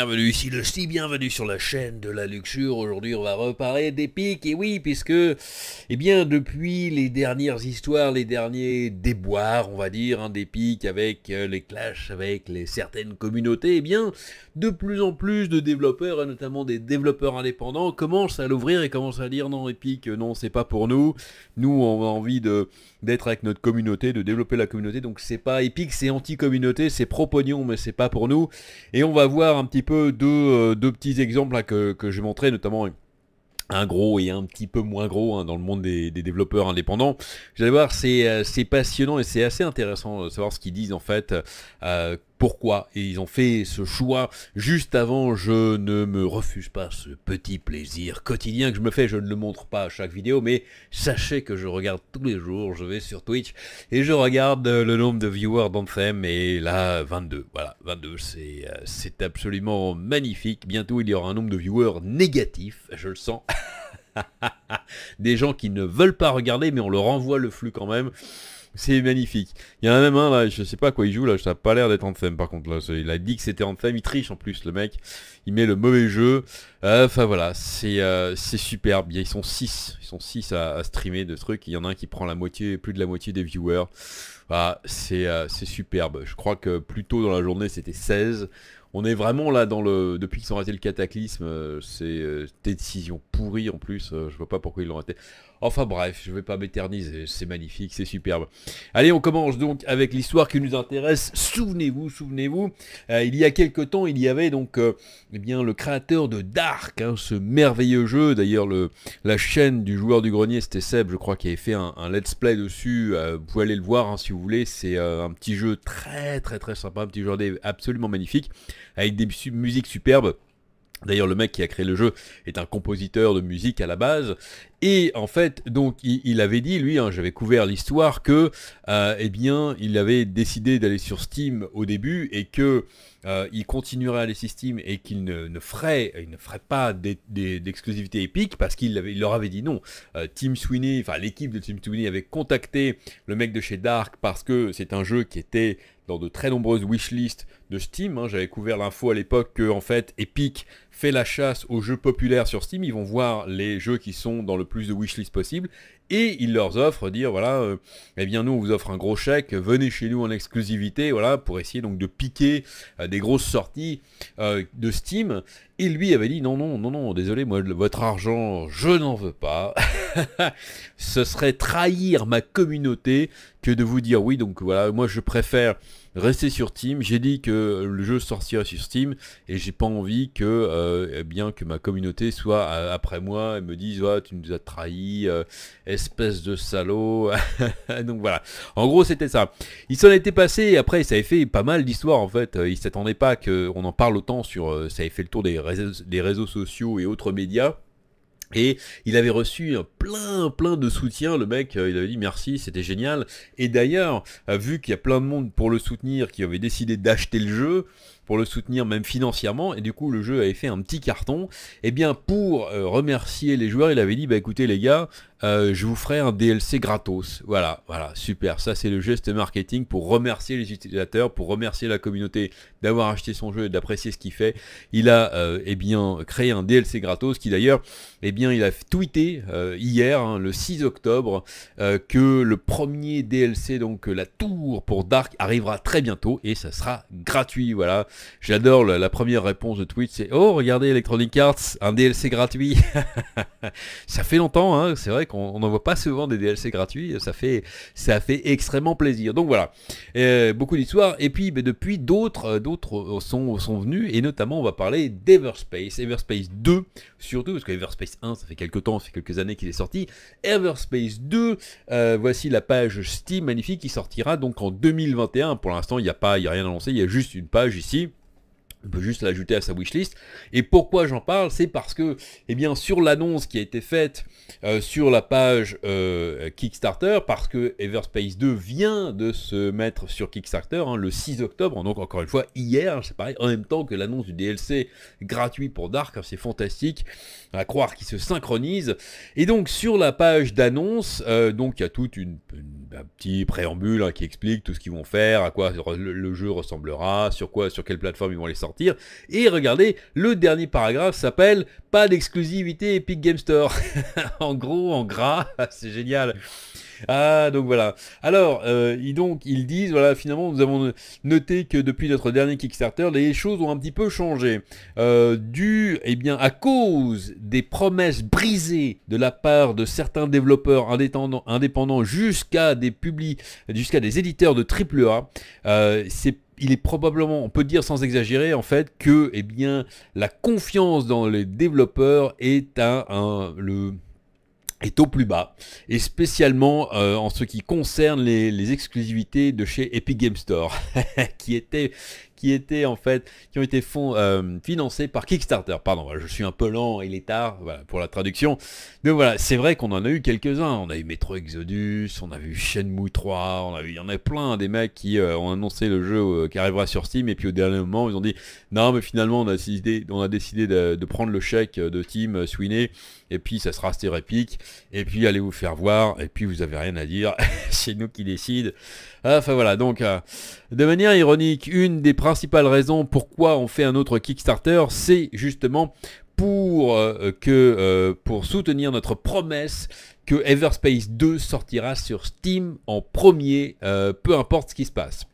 bienvenue ici, le si bienvenue sur la chaîne de la luxure. Aujourd'hui, on va reparler des et oui, puisque, et eh bien, depuis les dernières histoires, les derniers déboires, on va dire, un hein, des pics avec euh, les clashs, avec les certaines communautés, et eh bien, de plus en plus de développeurs, et notamment des développeurs indépendants, commencent à l'ouvrir et commencent à dire non, Epic, euh, non, c'est pas pour nous. Nous, on a envie de d'être avec notre communauté, de développer la communauté, donc c'est pas Epic, c'est anti-communauté, c'est pro-pognon, mais c'est pas pour nous. Et on va voir un petit peu deux, euh, petits exemples hein, que, je vais montrer, notamment un gros et un petit peu moins gros hein, dans le monde des, développeurs indépendants. Vous allez voir, euh, c'est passionnant et c'est assez intéressant de savoir ce qu'ils disent en fait. Euh, pourquoi et ils ont fait ce choix juste avant. Je ne me refuse pas ce petit plaisir quotidien que je me fais. Je ne le montre pas à chaque vidéo, mais sachez que je regarde tous les jours. Je vais sur Twitch et je regarde euh, le nombre de viewers d'Anthem et là 22. Voilà, 22, c'est euh, c'est absolument magnifique. Bientôt, il y aura un nombre de viewers négatif, Je le sens. Des gens qui ne veulent pas regarder, mais on leur envoie le flux quand même. C'est magnifique. Il y en a même un là, je sais pas à quoi il joue là, ça a pas l'air d'être en Anthem par contre là. Il a dit que c'était en Anthem, il triche en plus le mec. Il met le mauvais jeu. Euh, enfin voilà, c'est euh, superbe. Ils sont 6. Ils sont 6 à, streamer de trucs. Il y en a un qui prend la moitié, plus de la moitié des viewers. Voilà, ah, euh, c'est superbe. Je crois que plus tôt dans la journée c'était 16 on est vraiment là dans le. Depuis qu'ils ont raté le cataclysme, euh, c'est euh, des décisions pourries en plus. Euh, je vois pas pourquoi ils l'ont raté. Enfin bref, je ne vais pas m'éterniser. C'est magnifique, c'est superbe. Allez, on commence donc avec l'histoire qui nous intéresse. Souvenez-vous, souvenez-vous, il y a quelque temps, il y avait donc eh bien le créateur de Dark, hein, ce merveilleux jeu. D'ailleurs, la chaîne du joueur du grenier, c'était Seb, je crois, qui avait fait un, let's play dessus. vous pouvez aller le voir hein, si vous voulez. C'est un petit jeu très très très sympa, un petit jeu absolument magnifique avec des musiques superbes. D'ailleurs, le mec qui a créé le jeu est un compositeur de musique à la base. Et en fait, donc, il, avait dit, lui, hein, j'avais couvert l'histoire, que, euh, eh bien, il avait décidé d'aller sur Steam au début et que euh, il continuerait à aller sur Steam et qu'il ne, ferait, ne ferait pas d'exclusivité épique parce qu'il leur avait dit non. Euh, Team Sweeney, enfin, l'équipe de Team Sweeney avait contacté le mec de chez Dark parce que c'est un jeu qui était dans de très nombreuses wishlists de Steam. Hein. J'avais couvert l'info à l'époque que en fait Epic fait la chasse aux jeux populaires sur Steam. Ils vont voir les jeux qui sont dans le plus de wishlists possible et ils leur offrent dire voilà, euh, eh bien nous on vous offre un gros chèque, venez chez nous en exclusivité, voilà pour essayer donc de piquer euh, des grosses sorties euh, de Steam. Et lui avait dit non non non non désolé moi votre argent je n'en veux pas. Ce serait trahir ma communauté que de vous dire oui donc voilà moi je préfère Rester sur Steam. J'ai dit que le jeu sortira sur Steam et j'ai pas envie que, euh, eh bien, que ma communauté soit euh, après moi et me dise tu nous as trahi, euh, espèce de salaud. Donc voilà. En gros, c'était ça. Il s'en était passé et après, ça avait fait pas mal d'histoires en fait. Il s'attendait pas qu'on en parle autant sur. Ça avait fait le tour des réseaux sociaux et autres médias. Et il avait reçu plein, plein de soutien. Le mec, euh, il avait dit merci, c'était génial. Et d'ailleurs, euh, vu qu'il y a plein de monde pour le soutenir, qui avait décidé d'acheter le jeu, pour le soutenir même financièrement, et du coup le jeu avait fait un petit carton, et eh bien pour euh, remercier les joueurs, il avait dit, bah écoutez les gars, je vous ferai un DLC gratos. Voilà, voilà, super, ça c'est le geste marketing pour remercier les utilisateurs, pour remercier la communauté d'avoir acheté son jeu et d'apprécier ce qu'il fait. Il a, et eh bien, créé un DLC gratos qui d'ailleurs, eh bien, il a tweeté euh, hier, hein, le 6 octobre, euh, que le premier DLC, donc euh, la tour pour Dark, arrivera très bientôt et ça sera gratuit. Voilà, j'adore la, première réponse de tweet c'est oh regardez Electronic Arts, un DLC gratuit. ça fait longtemps, hein, c'est vrai qu'on n'en voit pas souvent des DLC gratuits. Ça fait, ça fait extrêmement plaisir. Donc voilà, beaucoup d'histoires. Et puis ben, depuis, d'autres, d'autres sont, sont venus et notamment on va parler d'Everspace, Everspace 2 surtout parce que Everspace 1 Hein, ça fait quelques temps, ça fait quelques années qu'il est sorti. Everspace 2, euh, voici la page Steam magnifique qui sortira donc en 2021. Pour l'instant, il n'y a pas, il n'y a rien annoncé, il y a juste une page ici. On peut juste l'ajouter à sa wishlist. Et pourquoi j'en parle C'est parce que, eh bien, sur l'annonce qui a été faite euh, sur la page euh, Kickstarter, parce que Everspace 2 vient de se mettre sur Kickstarter hein, le 6 octobre, donc encore une fois, hier, c'est pareil, en même temps que l'annonce du DLC gratuit pour Dark, hein, c'est fantastique à croire qu'il se synchronise Et donc, sur la page d'annonce, euh, donc il y a toute une, un petit préambule hein, qui explique tout ce qu'ils vont faire, à quoi le, jeu ressemblera, sur quoi, sur quelle plateforme ils vont les sortir et regardez, le dernier paragraphe s'appelle « Pas d'exclusivité Epic Game Store ». En gros, en gras, c'est génial. Ah, donc voilà. Alors, euh, ils, donc, ils disent, voilà, finalement, nous avons noté que depuis notre dernier Kickstarter, les choses ont un petit peu changé. Euh, dû, et eh bien, à cause des promesses brisées de la part de certains développeurs indépendants, indépendants jusqu'à des publics, jusqu'à des éditeurs de triple a euh, c'est il est probablement, on peut dire sans exagérer en fait, que eh bien, la confiance dans les développeurs est à le, est au plus bas, et spécialement euh, en ce qui concerne les, les, exclusivités de chez Epic Game Store, qui, était, qui étaient en fait, qui ont été fonds, euh, financés par Kickstarter. Pardon, je suis un peu lent, il est tard, pour la traduction. Donc voilà, c'est vrai qu'on en a eu quelques-uns. On a eu Metro Exodus, on a vu Shenmue 3, on a vu, il y en a plein des mecs qui euh, ont annoncé le jeu euh, qui arrivera sur Steam et puis au dernier moment ils ont dit non mais finalement on a décidé, on a décidé de, prendre le chèque de Team Sweeney et puis ça sera stérépique et puis allez vous faire voir et puis vous avez rien à dire, c'est nous qui décide. Enfin voilà, donc de manière ironique, une des principales la principale raison pourquoi on fait un autre Kickstarter, c'est justement pour, euh, que, euh, pour soutenir notre promesse que Everspace 2 sortira sur Steam en premier, euh, peu importe ce qui se passe.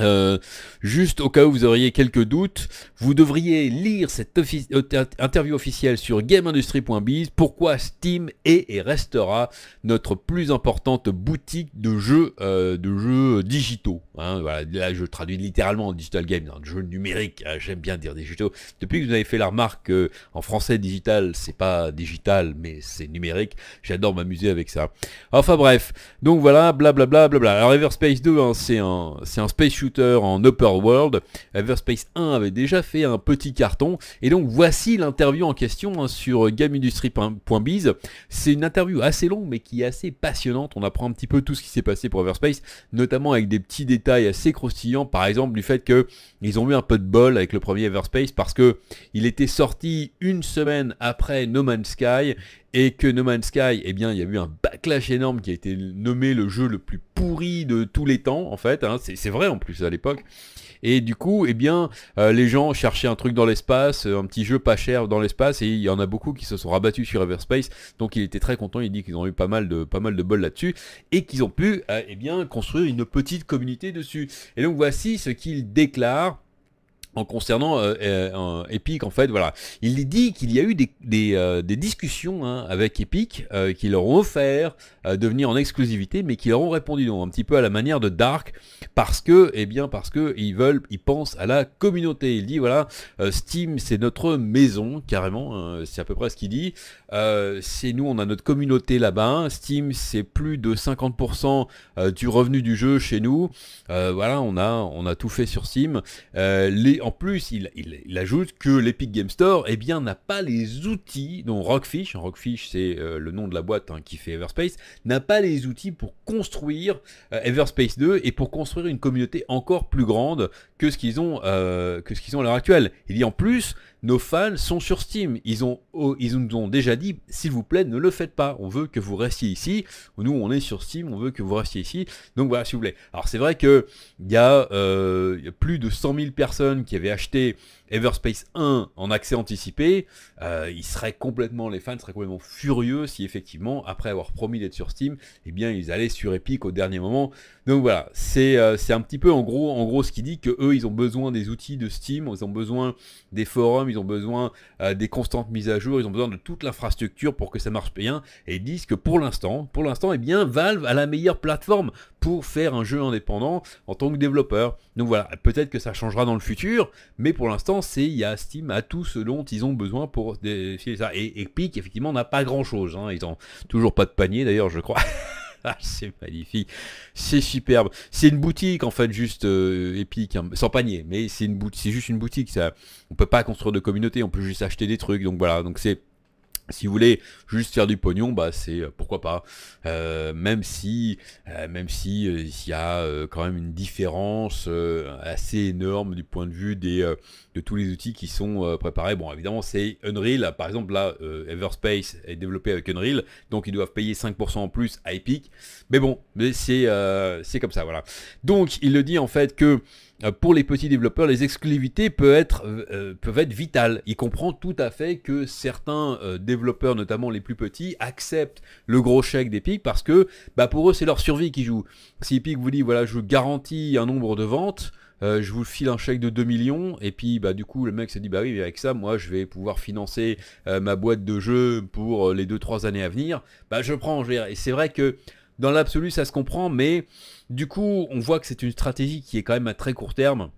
Euh, juste au cas où vous auriez quelques doutes, vous devriez lire cette euh, interview officielle sur GameIndustry.biz, pourquoi Steam est et restera notre plus importante boutique de jeux, euh, de jeux digitaux. Hein. là, je traduis littéralement en digital game, dans jeu numérique, hein, j'aime bien dire digitaux. Depuis que vous avez fait la remarque en français digital, c'est pas digital, mais c'est numérique, j'adore m'amuser avec ça. Enfin bref, donc voilà, blablabla. Bla, bla, Alors Everspace 2, hein, c'est un, un space en upper world. Everspace 1 avait déjà fait un petit carton. Et donc voici l'interview en question hein, sur gameindustry.biz. C'est une interview assez longue mais qui est assez passionnante. On apprend un petit peu tout ce qui s'est passé pour Everspace, notamment avec des petits détails assez croustillants, par exemple du fait qu'ils ont eu un peu de bol avec le premier Everspace parce que il était sorti une semaine après No Man's Sky et que No Man's Sky, eh bien, il y a eu un backlash énorme qui a été nommé le jeu le plus pourri de tous les temps, en fait. Hein. C'est vrai en plus à l'époque. Et du coup, eh bien, euh, les gens cherchaient un truc dans l'espace, euh, un petit jeu pas cher dans l'espace, et il y en a beaucoup qui se sont rabattus sur Everspace. Donc, il était très content. Il dit qu'ils ont eu pas mal de pas mal de bol là-dessus et qu'ils ont pu, euh, eh bien, construire une petite communauté dessus. Et donc, voici ce qu'il déclare en concernant euh, euh, Epic, en fait, voilà, il dit qu'il y a eu des, euh, discussions hein, avec Epic qui leur ont offert de venir en exclusivité, mais qui leur ont répondu non, un petit peu à la manière de Dark, parce que, et eh bien, parce que ils veulent, ils pensent à la communauté. Il dit voilà, Steam, c'est notre maison carrément, c'est à peu près ce qu'il dit. c'est nous, on a notre communauté là-bas. Steam, c'est plus de 50% du revenu du jeu chez nous. voilà, on a, on a tout fait sur Steam. les en plus, il, ajoute que l'Epic Game Store eh bien, n'a pas les outils dont Rockfish, Rockfish c'est euh, le nom de la boîte hein, qui fait Everspace, n'a pas les outils pour construire euh, Everspace 2 et pour construire une communauté encore plus grande que ce qu'ils ont, euh, que ce qu'ils ont à l'heure actuelle. Il dit en plus, nos fans sont sur Steam. Ils, ont, oh, ils nous ont déjà dit, s'il vous plaît, ne le faites pas. On veut que vous restiez ici. Nous, on est sur Steam, on veut que vous restiez ici. Donc voilà, s'il vous plaît. Alors c'est vrai qu'il euh, y, a plus de 100 000 personnes qui avaient acheté Everspace 1 en accès anticipé, euh, il complètement, les fans seraient complètement furieux si effectivement, après avoir promis d'être sur Steam, eh bien ils allaient sur Epic au dernier moment. Donc voilà, euh, c'est un petit peu en gros, en gros ce qui dit que eux ils ont besoin des outils de Steam, ils ont besoin des forums, ils ont besoin euh, des constantes mises à jour, ils ont besoin de toute l'infrastructure pour que ça marche bien, et ils disent que pour l'instant, pour l'instant, eh bien Valve a la meilleure plateforme pour faire un jeu indépendant en tant que développeur. Donc voilà, peut-être que ça changera dans le futur, mais pour l'instant, c'est il y a Steam à tout ce dont ils ont besoin pour des ça. Et Epic, effectivement, n'a pas grand-chose. Hein. Ils ont toujours pas de panier, d'ailleurs, je crois. Ah, c'est magnifique, c'est superbe. C'est une boutique en fait, juste épique, euh, hein. sans panier, mais c'est une c'est juste une boutique. Ça, on peut pas construire de communauté, on peut juste acheter des trucs. Donc voilà, donc c'est si vous voulez juste faire du pognon, bah c'est euh, pourquoi pas. Euh, même si, euh, même si il y a quand même une différence assez énorme du point de vue des de tous les outils qui sont préparés. Bon, évidemment, c'est Unreal. Par exemple, là, Everspace est développé avec Unreal, donc ils doivent payer 5% en plus à Epic. Mais bon, mais c'est c'est comme ça, voilà. Donc, il le dit en fait que euh, pour les petits développeurs, les exclusivités euh, peuvent être, vitales. Il comprend tout à fait que certains euh, développeurs, notamment les plus petits, acceptent le gros chèque d'Epic parce que bah, pour eux, c'est leur survie qui joue. Si Epic vous dit, voilà, je vous garantis un nombre de ventes, je vous file un chèque de 2 millions, et puis bah, du coup le mec se dit, bah oui, avec ça, moi je vais pouvoir financer ma boîte de jeux pour les 2-3 années à venir, bah je prends, vais... Et c'est vrai que dans l'absolu, ça se comprend, mais du coup, on voit que c'est une stratégie qui est quand même à très court terme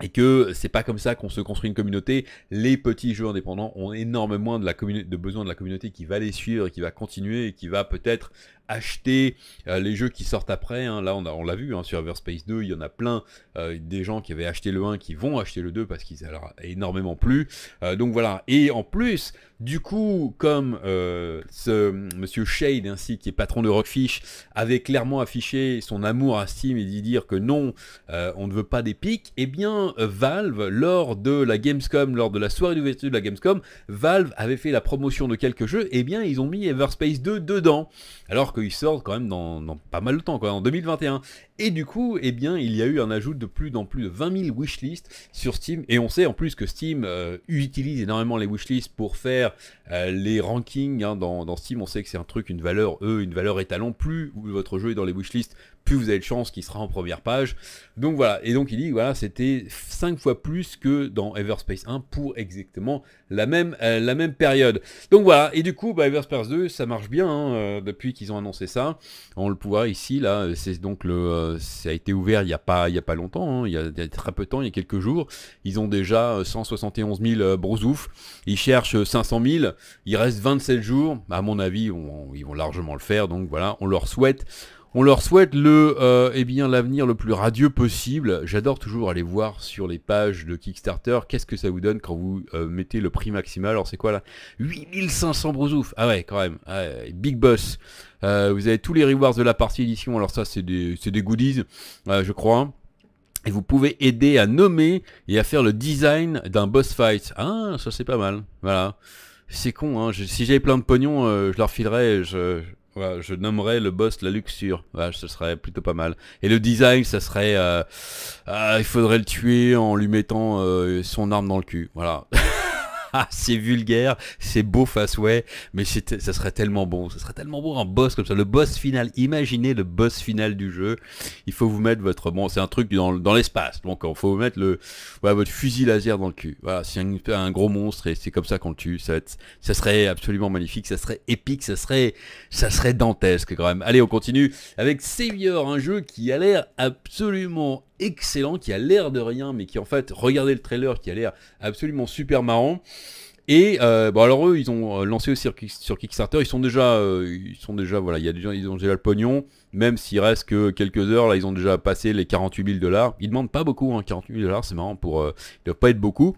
et que c'est pas comme ça qu'on se construit une communauté. Les petits jeux indépendants ont énormément de, de besoin de la communauté qui va les suivre, qui va continuer et qui va peut-être acheter euh, les jeux qui sortent après. Hein. Là, on l'a on vu, hein, sur Everspace 2, il y en a plein euh, des gens qui avaient acheté le 1 qui vont acheter le 2 parce qu'ils a énormément plu. Euh, donc voilà. Et en plus, du coup, comme ce monsieur Shade, ainsi qui est patron de Rockfish, avait clairement affiché son amour à Steam et d'y dire que non, on ne veut pas des pics, eh bien, Valve, lors de la Gamescom, lors de la soirée d'ouverture de la Gamescom, Valve avait fait la promotion de quelques jeux, et eh bien, ils ont mis Everspace 2 dedans. Alors que il sort quand même dans, pas mal de temps, quoi, en 2021. Et du coup, eh bien, il y a eu un ajout de plus dans plus de 20 000 wishlists sur Steam. Et on sait en plus que Steam euh, utilise énormément les wishlists pour faire euh, les rankings. Hein, dans, Steam, on sait que c'est un truc, une valeur, E, une valeur étalon. Plus votre jeu est dans les wishlists, plus vous avez de chance qu'il sera en première page. Donc voilà. Et donc il dit, voilà, c'était 5 fois plus que dans Everspace 1 pour exactement la même, euh, la même période. Donc voilà. Et du coup, bah, Everspace 2, ça marche bien hein, depuis qu'ils ont annoncé ça. On le pourra ici, là. C'est donc le euh, ça a été ouvert il n'y a, pas, il y a longtemps, hein, il, y a, très peu de temps, il y a quelques jours. Ils ont déjà 171 000 brousoufs, ils cherchent 500 euh, 000, il reste 27 jours. À mon avis, ils vont largement le faire, donc voilà, on leur souhaite. On leur souhaite le, euh, eh bien, l'avenir le plus radieux possible. J'adore toujours aller voir sur les pages de Kickstarter qu'est-ce que ça vous donne quand vous mettez le prix maximal. Alors c'est quoi là 8500 brousouf. Ah ouais, quand même. Ah big boss. Euh, vous avez tous les rewards de la partie édition. Alors ça, c'est des, des, goodies, euh, je crois. Et vous pouvez aider à nommer et à faire le design d'un boss fight. Ah, ça c'est pas mal. Voilà. C'est con, hein. si j'avais plein de pognon, euh, je leur filerais. Je, voilà, je nommerais le boss la luxure. Voilà, ce serait plutôt pas mal. Et le design, ça serait... Ah, il faudrait le tuer en lui mettant son arme dans le cul. Voilà. Ah, c'est vulgaire, c'est beau face ouais, mais ça serait tellement bon, ça serait tellement beau un boss comme ça, le boss final, imaginez le boss final du jeu, il faut vous mettre votre, bon c'est un truc dans, l'espace, donc il faut vous mettre le, votre fusil laser dans le cul, voilà, c'est un, gros monstre et c'est comme ça qu'on le tue, ça, serait absolument magnifique, ça serait épique, ça serait, ça serait dantesque quand même. Allez, on continue avec Savior, un jeu qui a l'air absolument excellent, qui a l'air de rien, mais qui en fait, regardez le trailer, qui a l'air absolument super marrant. Et euh, bon alors eux ils ont euh, lancé aussi sur Kickstarter, ils sont déjà euh, ils sont déjà voilà, il y a ils ont déjà le pognon, même s'il reste que quelques heures là, ils ont déjà passé les 48 000 dollars. Ils demandent pas beaucoup 48 hein, 000 dollars, c'est marrant pour ne doivent pas être beaucoup,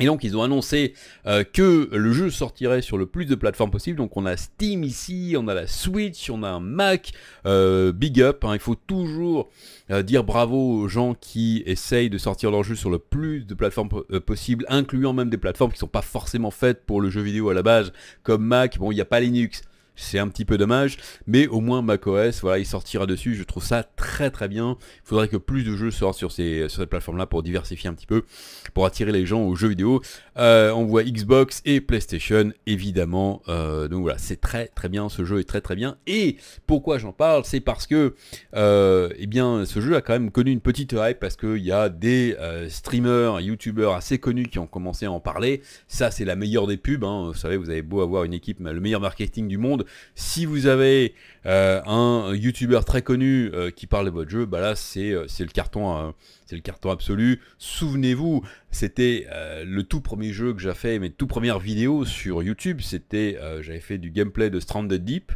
et donc ils ont annoncé euh, que le jeu sortirait sur le plus de plateformes possible. Donc on a Steam ici, on a la Switch, on a un Mac. Euh, big up, hein. il faut toujours euh, dire bravo aux gens qui essayent de sortir leur jeu sur le plus de plateformes possible, incluant même des plateformes qui ne sont pas forcément faites pour le jeu vidéo à la base, comme Mac. Bon, il n'y a pas Linux c'est un petit peu dommage, mais au moins macOS, voilà, il sortira dessus, je trouve ça très très bien, il faudrait que plus de jeux sortent sur, ces, sur cette plateforme là pour diversifier un petit peu, pour attirer les gens aux jeux vidéo, euh, on voit Xbox et PlayStation, évidemment. Euh, donc voilà, c'est très très bien, ce jeu est très très bien. Et pourquoi j'en parle C'est parce que euh, eh bien, ce jeu a quand même connu une petite hype parce qu'il y a des streamers, youtubeurs assez connus qui ont commencé à en parler. Ça, c'est la meilleure des pubs. Hein. Vous savez, vous avez beau avoir une équipe, le meilleur marketing du monde. Si vous avez un youtubeur très connu qui parle de votre jeu, bah là, c'est le carton. c'est le carton absolu. Souvenez-vous, c'était le tout premier jeux que j'ai fait, mes tout premières vidéos sur YouTube, c'était, euh, j'avais fait du gameplay de Stranded Deep,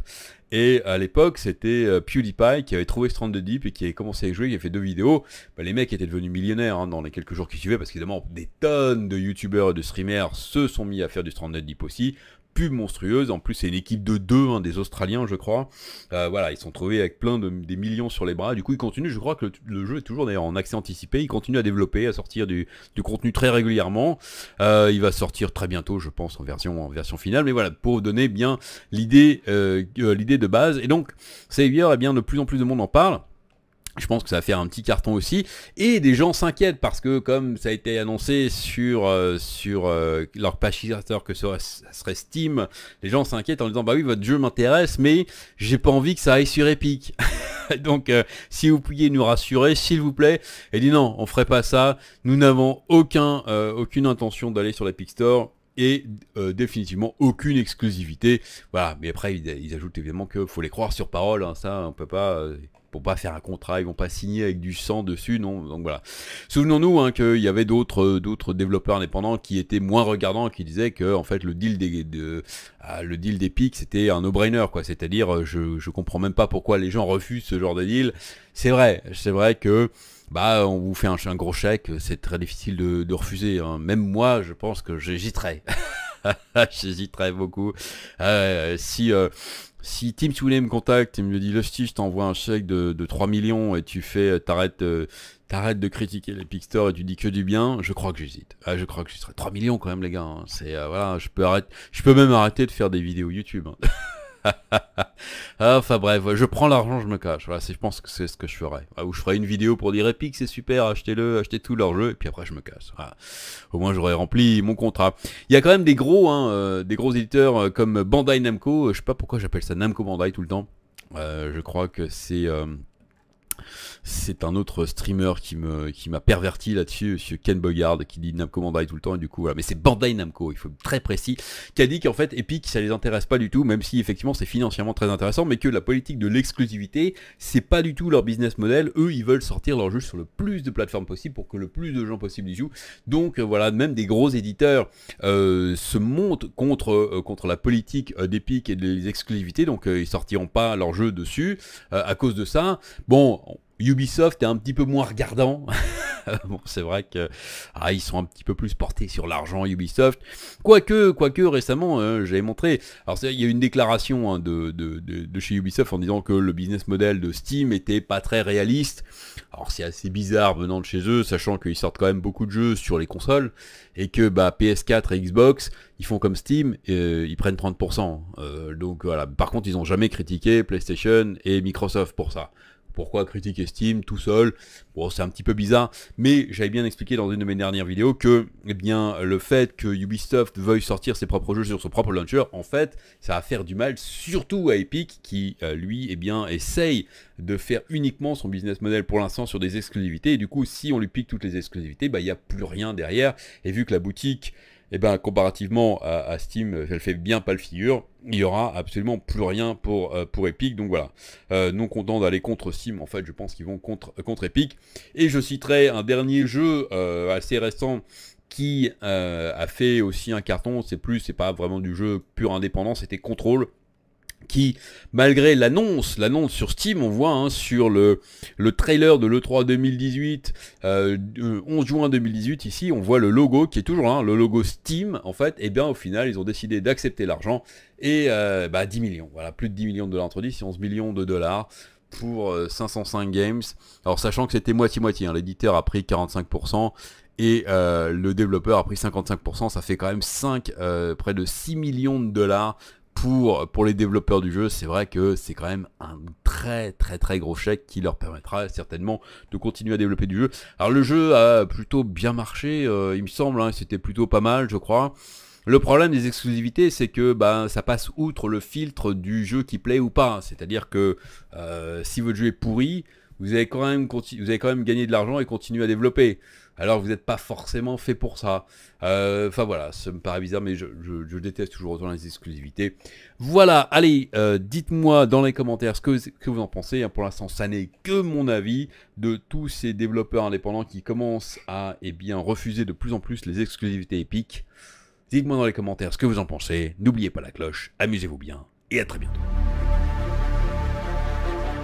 et à l'époque, c'était euh, PewDiePie qui avait trouvé Stranded Deep et qui avait commencé à jouer, qui avait fait deux vidéos, bah, les mecs étaient devenus millionnaires hein, dans les quelques jours qui suivaient, parce qu'évidemment, des tonnes de YouTubeurs et de streamers se sont mis à faire du Stranded Deep aussi, monstrueuse. En plus, c'est une équipe de deux, hein, des Australiens, je crois. Euh, voilà, ils sont trouvés avec plein de des millions sur les bras. Du coup, ils continuent. Je crois que le, jeu est toujours d'ailleurs en accès anticipé. Ils continuent à développer, à sortir du, du contenu très régulièrement. Euh, il va sortir très bientôt, je pense, en version en version finale. Mais voilà, pour vous donner bien l'idée euh, l'idée de base. Et donc, Savior, et eh bien, de plus en plus de monde en parle. Je pense que ça va faire un petit carton aussi. Et des gens s'inquiètent parce que comme ça a été annoncé sur, euh, sur euh, leur page que ça serait Steam, les gens s'inquiètent en disant bah oui votre jeu m'intéresse mais j'ai pas envie que ça aille sur Epic. Donc euh, si vous pouviez nous rassurer s'il vous plaît et dit non on ferait pas ça, nous n'avons aucun, aucune intention d'aller sur l'Epic Store et définitivement aucune exclusivité. Voilà, mais après ils, ajoutent évidemment que faut les croire sur parole, hein. ça on peut pas, pour pas faire un contrat, ils vont pas signer avec du sang dessus, non. Donc voilà. Souvenons-nous hein, qu'il y avait d'autres euh, d'autres développeurs indépendants qui étaient moins regardants, qui disaient que en fait le deal des de, ah, le deal pics c'était un no-brainer quoi. C'est-à-dire euh, je je comprends même pas pourquoi les gens refusent ce genre de deal. C'est vrai, c'est vrai que bah on vous fait un, gros chèque, c'est très difficile de, refuser. Hein. Même moi, je pense que j'hésiterais. J'hésiterais beaucoup. Euh, si si Tim Souley me contacte et me dit Lusty, je t'envoie un chèque de, 3 millions et tu fais, euh, t'arrêtes, euh, t'arrêtes de critiquer les Store et tu dis que du bien, je crois que j'hésite. Ah, je crois que je serai 3 millions quand même, les gars. Hein. C'est, euh, voilà, je peux, arrêter, je peux même arrêter de faire des vidéos YouTube. Hein. Ah, enfin bref, je prends l'argent, je me cache. Voilà, je pense que c'est ce que je ferai. Ah, ou je ferais une vidéo pour dire Epic, c'est super, achetez-le, achetez tout leur jeu, et puis après je me casse. Au moins j'aurais rempli mon contrat. Il y a quand même des gros, hein, euh, des gros éditeurs euh, comme Bandai Namco. Euh, je sais pas pourquoi j'appelle ça Namco Bandai tout le temps. je crois que c'est... C'est un autre streamer qui me qui m'a perverti là-dessus, monsieur Ken Bogard, qui dit Namco Bandai tout le temps, et du coup voilà. Mais c'est Bandai Namco, il faut être très précis, qui a dit qu'en fait Epic ça les intéresse pas du tout, même si effectivement c'est financièrement très intéressant, mais que la politique de l'exclusivité, c'est pas du tout leur business model. Eux, ils veulent sortir leur jeu sur le plus de plateformes possible pour que le plus de gens possible y jouent. Donc euh, voilà, même des gros éditeurs euh, se montent contre euh, contre la politique d'Epic et des exclusivités, donc ils sortiront pas leur jeu dessus à cause de ça. Bon, Ubisoft est un petit peu moins regardant. bon, c'est vrai que ah, ils sont un petit peu plus portés sur l'argent Ubisoft. Quoique, quoique récemment, euh, j'avais montré. Alors il y a eu une déclaration hein, de, chez Ubisoft en disant que le business model de Steam était pas très réaliste. Alors c'est assez bizarre venant de chez eux, sachant qu'ils sortent quand même beaucoup de jeux sur les consoles et que bah, PS4 et Xbox, ils font comme Steam, euh, ils prennent 30%. Euh, donc voilà. Par contre, ils n'ont jamais critiqué PlayStation et Microsoft pour ça pourquoi critique Steam tout seul Bon, c'est un petit peu bizarre, mais j'avais bien expliqué dans une de mes dernières vidéos que eh bien, le fait que Ubisoft veuille sortir ses propres jeux sur son propre launcher, en fait, ça va faire du mal surtout à Epic qui, euh, lui, eh bien, essaye de faire uniquement son business model pour l'instant sur des exclusivités. Et du coup, si on lui pique toutes les exclusivités, bah, il y n'y a plus rien derrière. Et vu que la boutique eh ben, comparativement à, Steam, elle fait bien pas le figure. Il y aura absolument plus rien pour, euh, pour Epic. Donc voilà, euh, non content d'aller contre Steam, en fait, je pense qu'ils vont contre, contre Epic. Et je citerai un dernier jeu euh, assez récent qui a fait aussi un carton. C'est plus, c'est pas vraiment du jeu pur indépendant, c'était Control qui, malgré l'annonce, l'annonce sur Steam, on voit hein, sur le, le, trailer de l'E3 2018, 11 juin 2018 ici, on voit le logo qui est toujours là, hein, le logo Steam en fait, et eh bien au final ils ont décidé d'accepter l'argent et 10 euh, bah, millions, voilà, plus de 10 millions de dollars entre 10 et 11 millions de dollars pour 505 euh, games. Alors sachant que c'était moitié-moitié, hein, l'éditeur a pris 45% et euh, le développeur a pris 55%, ça fait quand même 5, près de 6 millions de dollars pour, les développeurs du jeu, c'est vrai que c'est quand même un très très très gros chèque qui leur permettra certainement de continuer à développer du jeu. Alors le jeu a plutôt bien marché, euh, il me semble, hein, c'était plutôt pas mal je crois. Le problème des exclusivités, c'est que ben, ça passe outre le filtre du jeu qui plaît ou pas. Hein. C'est-à-dire que euh, si votre jeu est pourri, vous avez quand même, vous avez quand même gagné de l'argent et continué à développer. Alors vous n'êtes pas forcément fait pour ça. Euh, enfin voilà, ça me paraît bizarre, mais je, déteste toujours autant les exclusivités. Voilà, allez, euh, dites-moi dans les commentaires ce que, vous en pensez. Hein, pour l'instant, ça n'est que mon avis de tous ces développeurs indépendants qui commencent à eh refuser de plus en plus les exclusivités épiques. Dites-moi dans les commentaires ce que vous en pensez. N'oubliez pas la cloche, amusez-vous bien et à très bientôt.